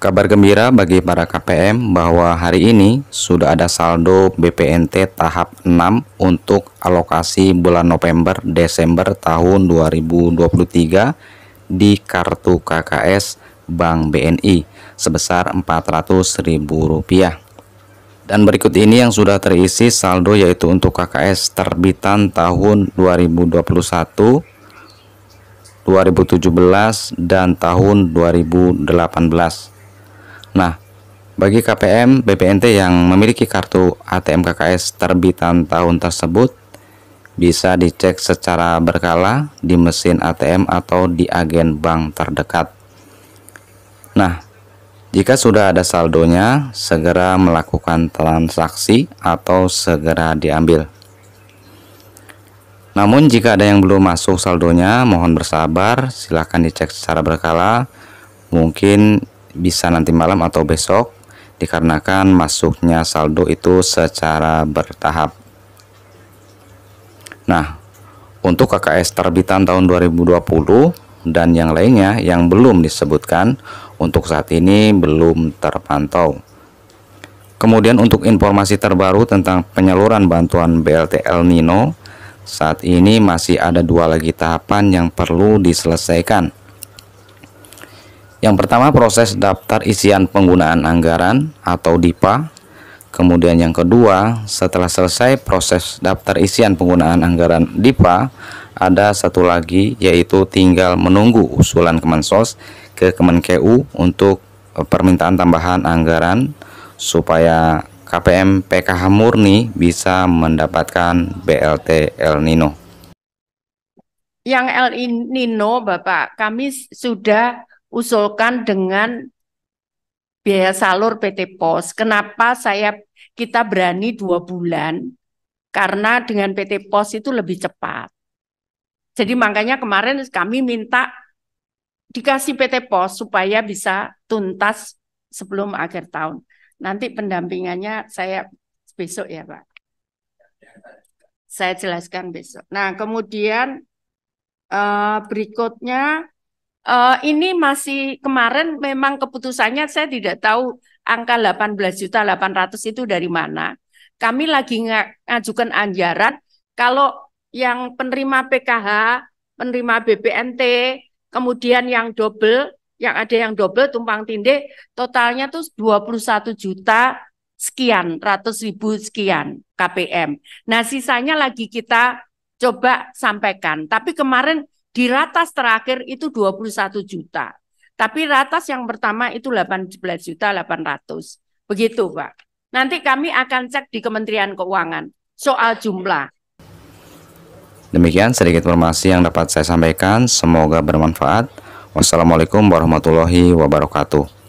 Kabar gembira bagi para KPM bahwa hari ini sudah ada saldo BPNT tahap 6 untuk alokasi bulan November Desember tahun 2023 di kartu KKS Bank BNI sebesar Rp400.000. Dan berikut ini yang sudah terisi saldo yaitu untuk KKS terbitan tahun 2021, 2017 dan tahun 2018. Nah, bagi KPM BPNT yang memiliki kartu ATM KKS terbitan tahun tersebut bisa dicek secara berkala di mesin ATM atau di agen bank terdekat. Nah, jika sudah ada saldonya, segera melakukan transaksi atau segera diambil. Namun jika ada yang belum masuk saldonya, mohon bersabar, silakan dicek secara berkala. Mungkin bisa nanti malam atau besok dikarenakan masuknya saldo itu secara bertahap. Nah, untuk KKS terbitan tahun 2020 dan yang lainnya yang belum disebutkan untuk saat ini belum terpantau. Kemudian untuk informasi terbaru tentang penyaluran bantuan BLT El Nino, saat ini masih ada dua lagi tahapan yang perlu diselesaikan yang pertama proses daftar isian penggunaan anggaran atau DIPA. Kemudian yang kedua, setelah selesai proses daftar isian penggunaan anggaran DIPA, ada satu lagi yaitu tinggal menunggu usulan Kemensos ke Kemenkeu untuk eh, permintaan tambahan anggaran supaya KPM PKH murni bisa mendapatkan BLT El Nino. Yang El Nino Bapak, kami sudah usulkan dengan biaya salur PT Pos. Kenapa saya kita berani dua bulan? Karena dengan PT Pos itu lebih cepat. Jadi makanya kemarin kami minta dikasih PT Pos supaya bisa tuntas sebelum akhir tahun. Nanti pendampingannya saya besok ya Pak. Saya jelaskan besok. Nah kemudian eh, berikutnya uh, ini masih kemarin memang keputusannya saya tidak tahu angka 18 juta 800 itu dari mana. Kami lagi ngajukan anjuran kalau yang penerima PKH, penerima BPNT, kemudian yang double, yang ada yang double tumpang tindih, totalnya tuh 21 juta sekian, ratus ribu sekian KPM. Nah sisanya lagi kita coba sampaikan. Tapi kemarin di ratas terakhir itu 21 juta. Tapi ratas yang pertama itu 18 juta 800. Begitu, Pak. Nanti kami akan cek di Kementerian Keuangan soal jumlah. Demikian sedikit informasi yang dapat saya sampaikan. Semoga bermanfaat. Wassalamualaikum warahmatullahi wabarakatuh.